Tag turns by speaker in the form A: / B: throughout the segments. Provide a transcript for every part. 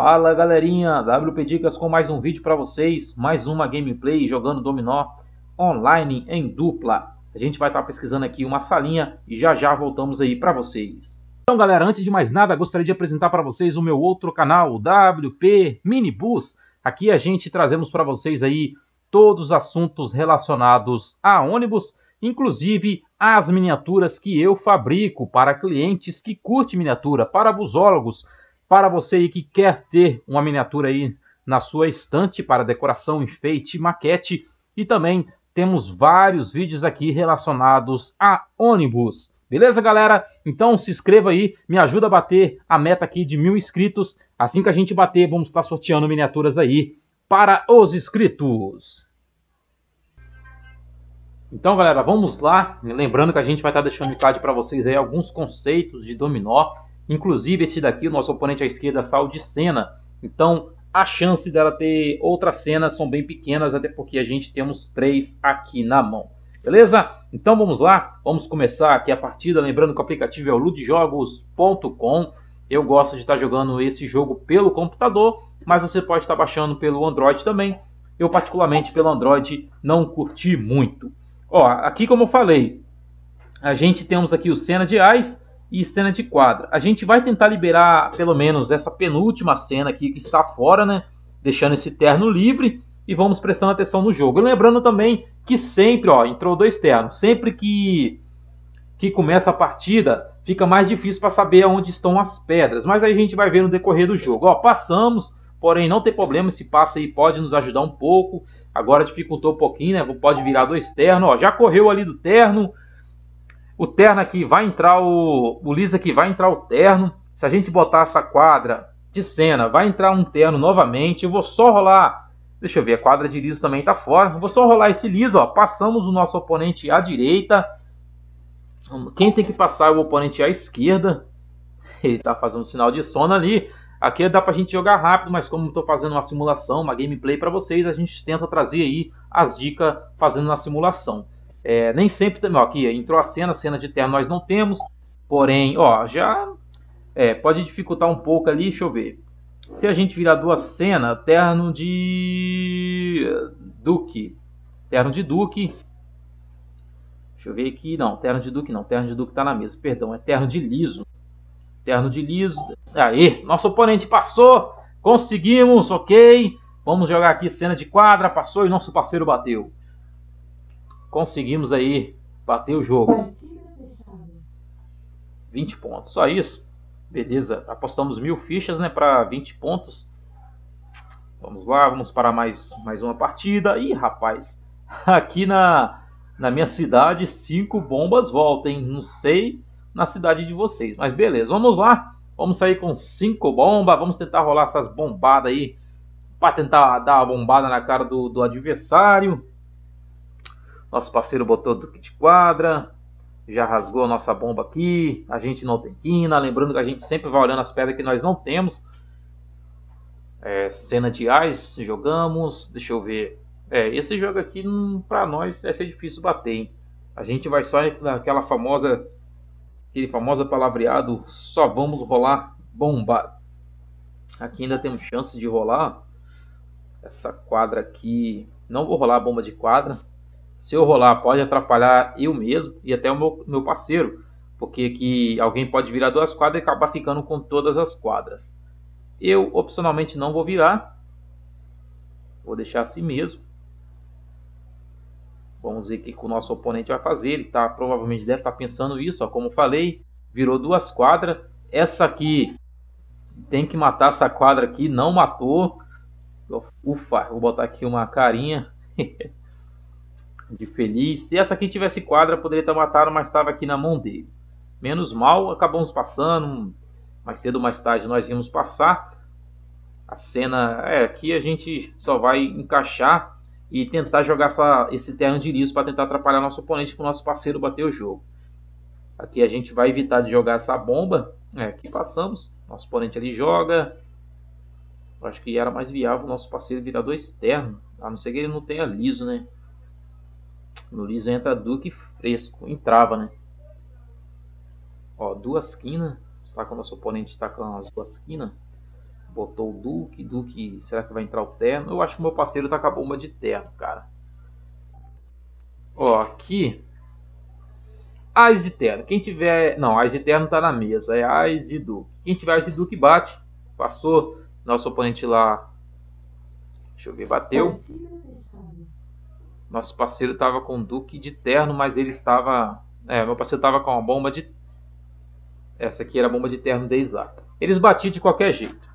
A: Fala galerinha, WP Dicas com mais um vídeo para vocês, mais uma gameplay jogando dominó online em dupla. A gente vai estar tá pesquisando aqui uma salinha e já já voltamos aí para vocês. Então galera, antes de mais nada, gostaria de apresentar para vocês o meu outro canal, o WP Minibus. Aqui a gente trazemos para vocês aí todos os assuntos relacionados a ônibus, inclusive as miniaturas que eu fabrico para clientes que curtem miniatura, para busólogos, para você aí que quer ter uma miniatura aí na sua estante para decoração, enfeite, maquete e também temos vários vídeos aqui relacionados a ônibus. Beleza, galera? Então se inscreva aí, me ajuda a bater a meta aqui de mil inscritos. Assim que a gente bater, vamos estar sorteando miniaturas aí para os inscritos. Então, galera, vamos lá. Lembrando que a gente vai estar deixando no card para vocês aí alguns conceitos de dominó Inclusive, esse daqui, o nosso oponente à esquerda, saiu de cena. Então, a chance dela ter outra cena são bem pequenas, até porque a gente temos três aqui na mão. Beleza? Então vamos lá, vamos começar aqui a partida. Lembrando que o aplicativo é o ludjogos.com. Eu gosto de estar jogando esse jogo pelo computador, mas você pode estar baixando pelo Android também. Eu, particularmente, pelo Android, não curti muito. Ó, aqui como eu falei, a gente temos aqui o Cena de Ais, e cena de quadra. A gente vai tentar liberar pelo menos essa penúltima cena aqui que está fora, né? Deixando esse terno livre e vamos prestando atenção no jogo. E lembrando também que sempre, ó, entrou dois ternos. Sempre que que começa a partida, fica mais difícil para saber onde estão as pedras. Mas aí a gente vai ver no decorrer do jogo. Ó, passamos, porém não tem problema, se passa aí pode nos ajudar um pouco. Agora dificultou um pouquinho, né? Pode virar dois ternos, ó, já correu ali do terno o terno aqui vai entrar o, o aqui vai entrar o terno. Se a gente botar essa quadra de cena, vai entrar um terno novamente. Eu vou só rolar, deixa eu ver, a quadra de liso também tá fora. Eu vou só rolar esse liso, ó. Passamos o nosso oponente à direita. Quem tem que passar é o oponente à esquerda. Ele tá fazendo um sinal de sono ali. Aqui dá pra gente jogar rápido, mas como estou fazendo uma simulação, uma gameplay para vocês, a gente tenta trazer aí as dicas fazendo uma simulação. É, nem sempre também, aqui entrou a cena, cena de terra nós não temos, porém, ó, já é, pode dificultar um pouco ali, deixa eu ver. Se a gente virar duas cenas, terno de Duque, terno de Duque, deixa eu ver aqui, não, terno de Duque não, terno de Duque tá na mesa, perdão, é terno de Liso, terno de Liso, aí, nosso oponente passou, conseguimos, ok, vamos jogar aqui cena de quadra, passou e nosso parceiro bateu conseguimos aí bater o jogo. 20 pontos, só isso. Beleza, apostamos mil fichas né, para 20 pontos. Vamos lá, vamos para mais, mais uma partida. Ih, rapaz, aqui na, na minha cidade, cinco bombas voltam, Não sei na cidade de vocês, mas beleza, vamos lá. Vamos sair com cinco bombas, vamos tentar rolar essas bombadas aí. Para tentar dar a bombada na cara do, do adversário. Nosso parceiro botou Duque de Quadra. Já rasgou a nossa bomba aqui. A gente não tem quina. Lembrando que a gente sempre vai olhando as pedras que nós não temos. É, cena de Ais, jogamos. Deixa eu ver. É, esse jogo aqui, hum, para nós, vai ser difícil bater, hein? A gente vai só naquela famosa. Aquele famoso palavreado. Só vamos rolar bomba. Aqui ainda temos chance de rolar. Essa quadra aqui. Não vou rolar a bomba de quadra se eu rolar, pode atrapalhar eu mesmo e até o meu, meu parceiro, porque que alguém pode virar duas quadras e acabar ficando com todas as quadras. Eu opcionalmente não vou virar, vou deixar assim mesmo. Vamos ver o que o nosso oponente vai fazer. Ele tá, provavelmente deve estar tá pensando isso, ó, como falei. Virou duas quadras. Essa aqui tem que matar essa quadra aqui. Não matou. Ufa, vou botar aqui uma carinha. de feliz. Se essa aqui tivesse quadra, poderia ter matado, mas estava aqui na mão dele. Menos mal, acabamos passando. Mais cedo ou mais tarde nós íamos passar. A cena. É, aqui a gente só vai encaixar e tentar jogar essa, esse terreno de liso para tentar atrapalhar nosso oponente para o nosso parceiro bater o jogo. Aqui a gente vai evitar de jogar essa bomba. É, né, aqui passamos. Nosso oponente ali joga. Eu acho que era mais viável o nosso parceiro virar dois ternos. A não ser que ele não tenha liso, né? No liso entra Duque fresco, entrava, né? Ó, duas quinas. Será que o nosso oponente está com as duas quinas? Botou o Duque, Duque, será que vai entrar o terno? Eu acho que meu parceiro tá com a bomba de terno, cara. Ó, aqui. Ais de terno. Quem tiver. Não, Ais de terno tá na mesa. É Ais de Duque. Quem tiver Ais de Duque bate. Passou. Nosso oponente lá. Deixa eu ver, bateu. Nosso parceiro estava com o Duque de terno, mas ele estava. É, meu parceiro estava com uma bomba de. Essa aqui era bomba de terno desde lá. Eles batiam de qualquer jeito.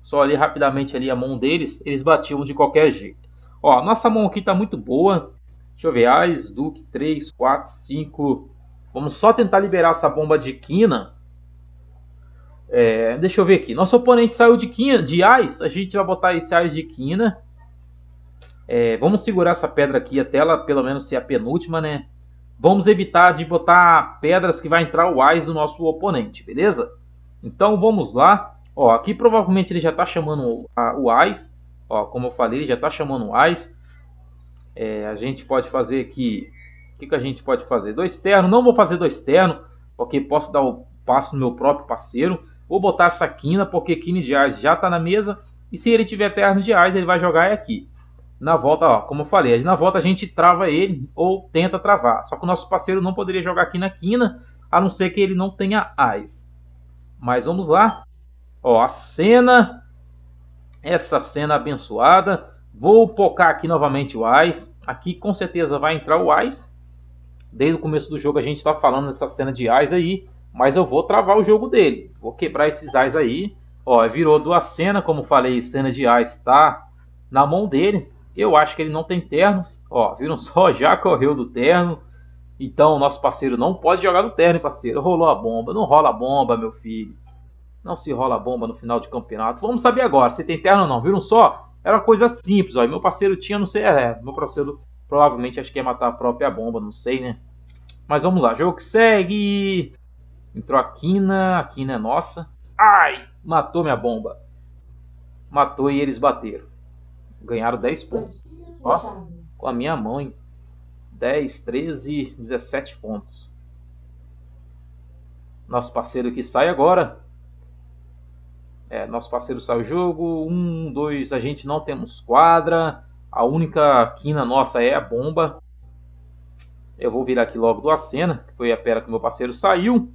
A: Só ali rapidamente ali a mão deles, eles batiam de qualquer jeito. Ó, nossa mão aqui tá muito boa. Deixa eu ver, Ais, Duque, 3, 4, 5. Vamos só tentar liberar essa bomba de quina. É, deixa eu ver aqui. Nosso oponente saiu de quina, de Ais. A gente vai botar esse Ais de quina. É, vamos segurar essa pedra aqui até ela pelo menos ser a penúltima, né? Vamos evitar de botar pedras que vai entrar o Ais do nosso oponente, beleza? Então vamos lá. Ó, aqui provavelmente ele já está chamando a, o Ais. Ó, como eu falei, ele já está chamando o Ais. É, a gente pode fazer aqui... O que, que a gente pode fazer? Dois ternos. Não vou fazer dois ternos, porque posso dar o passo no meu próprio parceiro. Vou botar essa quina, porque quina de Ais já está na mesa. E se ele tiver terno de Ais, ele vai jogar aqui. Na volta, ó, como eu falei, na volta a gente trava ele ou tenta travar. Só que o nosso parceiro não poderia jogar aqui na quina, a não ser que ele não tenha eyes. Mas vamos lá. Ó, a cena. Essa cena abençoada. Vou pocar aqui novamente o eyes. Aqui com certeza vai entrar o eyes. Desde o começo do jogo a gente está falando dessa cena de eyes aí. Mas eu vou travar o jogo dele. Vou quebrar esses eyes aí. Ó, virou duas cenas, como falei, cena de eyes está na mão dele. Eu acho que ele não tem terno. Ó, viram só? Já correu do terno. Então o nosso parceiro não pode jogar no terno, hein, parceiro. Rolou a bomba. Não rola a bomba, meu filho. Não se rola a bomba no final de campeonato. Vamos saber agora se tem terno ou não. Viram só? Era uma coisa simples, ó. E meu parceiro tinha, não sei, é, meu parceiro provavelmente acho que ia matar a própria bomba, não sei, né? Mas vamos lá, jogo que segue. Entrou a Kina, a Kina é nossa. Ai, matou minha bomba. Matou e eles bateram. Ganharam 10 pontos. Nossa, com a minha mão, hein? 10, 13, 17 pontos. Nosso parceiro que sai agora. É, nosso parceiro sai o jogo. 1, um, 2, a gente não temos quadra. A única quina nossa é a bomba. Eu vou virar aqui logo do Acena, que foi a pera que meu parceiro saiu.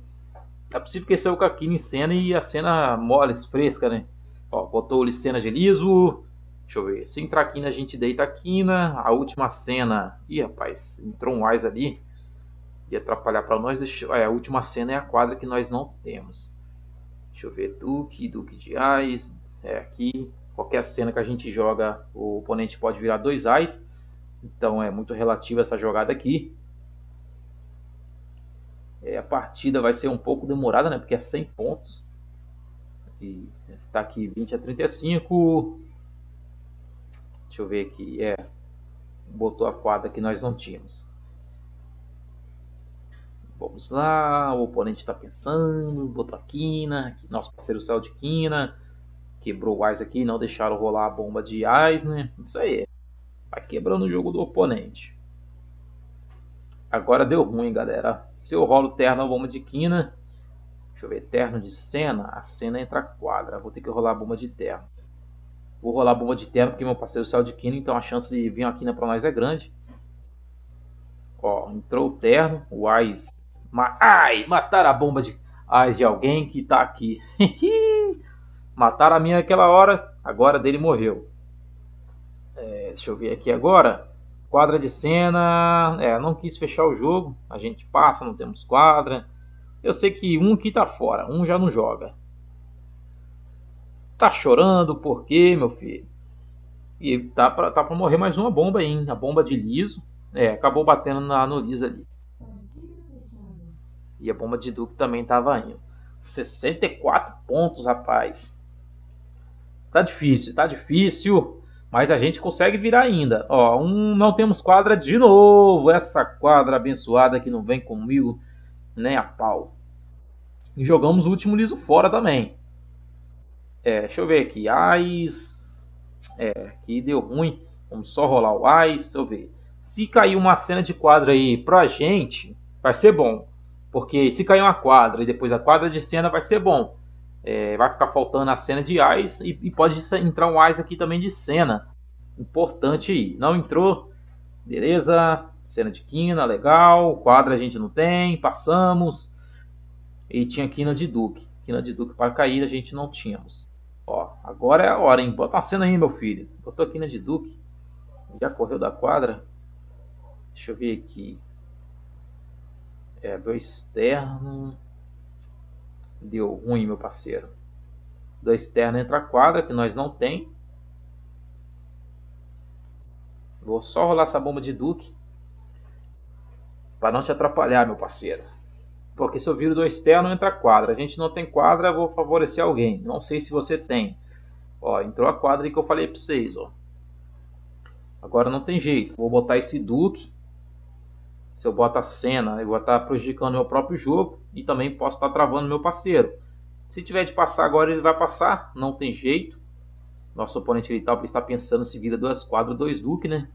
A: É possível que ele saiu com a quina em cena e a cena moles, fresca, né? Ó, botou o Licena de liso, Deixa eu ver. se entrar aqui a gente deita quina. Né? A última cena. Ih, rapaz, entrou um Wise ali. Ia atrapalhar para nós. Deixa... É, a última cena é a quadra que nós não temos. Deixa eu ver. Duque, Duque de Ais. É aqui. Qualquer cena que a gente joga, o oponente pode virar dois Ais. Então é muito relativa essa jogada aqui. É, a partida vai ser um pouco demorada, né? Porque é 100 pontos. E tá aqui 20 a 35. Deixa eu ver aqui. É. Botou a quadra que nós não tínhamos. Vamos lá. O oponente está pensando. Botou a quina. Nosso parceiro céu de quina. Quebrou o Ice aqui. Não deixaram rolar a bomba de Ice, né? Isso aí. Vai quebrando o jogo do oponente. Agora deu ruim, galera. Se eu rolo terno a bomba de quina. Deixa eu ver. Terno de cena. A cena entra a quadra. Vou ter que rolar a bomba de terno. Vou rolar bomba de terra porque meu parceiro saiu de quino, então a chance de vir uma quina pra nós é grande. Ó, entrou o terno, o Ais. Ma Ai, mataram a bomba de Ais de alguém que tá aqui. mataram a minha naquela hora, agora dele morreu. É, deixa eu ver aqui agora. Quadra de cena. É, não quis fechar o jogo. A gente passa, não temos quadra. Eu sei que um aqui tá fora, um já não joga. Tá chorando por quê, meu filho? E tá pra, tá pra morrer mais uma bomba aí, hein? A bomba de liso. É, acabou batendo na, no liso ali. E a bomba de Duke também tava indo. 64 pontos, rapaz. Tá difícil, tá difícil. Mas a gente consegue virar ainda. Ó, um, não temos quadra de novo. Essa quadra abençoada que não vem comigo nem né, a pau. E jogamos o último liso fora também. É, deixa eu ver aqui. AIS. É, que deu ruim. Vamos só rolar o AIS. Deixa eu ver. Se cair uma cena de quadra aí pra gente, vai ser bom. Porque se cair uma quadra e depois a quadra de cena, vai ser bom. É, vai ficar faltando a cena de AIS e, e, pode entrar um AIS aqui também de cena. Importante aí. Não entrou. Beleza. Cena de quina, legal. Quadra a gente não tem. Passamos. E tinha quina de Duque. Quina de Duque para cair a gente não tínhamos. Ó, agora é a hora, hein? Bota uma cena aí, meu filho. Botou aqui na de Duke, Já correu da quadra. Deixa eu ver aqui. É, do externo. Deu ruim, meu parceiro. Do externo entra a quadra, que nós não tem. Vou só rolar essa bomba de Duke para não te atrapalhar, meu parceiro. Porque se eu viro do externo, entra quadra. A gente não tem quadra, vou favorecer alguém. Não sei se você tem. Ó, entrou a quadra que eu falei para vocês, ó. Agora não tem jeito. Vou botar esse Duke. Se eu botar a cena, eu vou estar tá prejudicando meu próprio jogo e também posso estar tá travando meu parceiro. Se tiver de passar agora, ele vai passar. Não tem jeito. Nosso oponente ele talvez está pensando se vira duas quadras, dois Duke, né?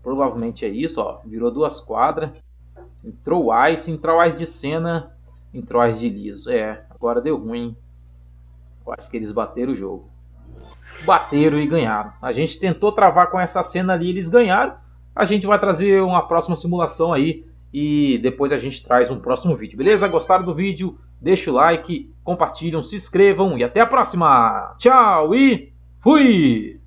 A: Provavelmente é isso, ó. Virou duas quadras. Entrou o Ice, entrou o Ice de cena, entrou o Ice de liso. É, agora deu ruim. Eu acho que eles bateram o jogo. Bateram e ganharam. A gente tentou travar com essa cena ali, eles ganharam. A gente vai trazer uma próxima simulação aí e depois a gente traz um próximo vídeo, beleza? Gostaram do vídeo? Deixa o like, compartilham, se inscrevam e até a próxima. Tchau e fui!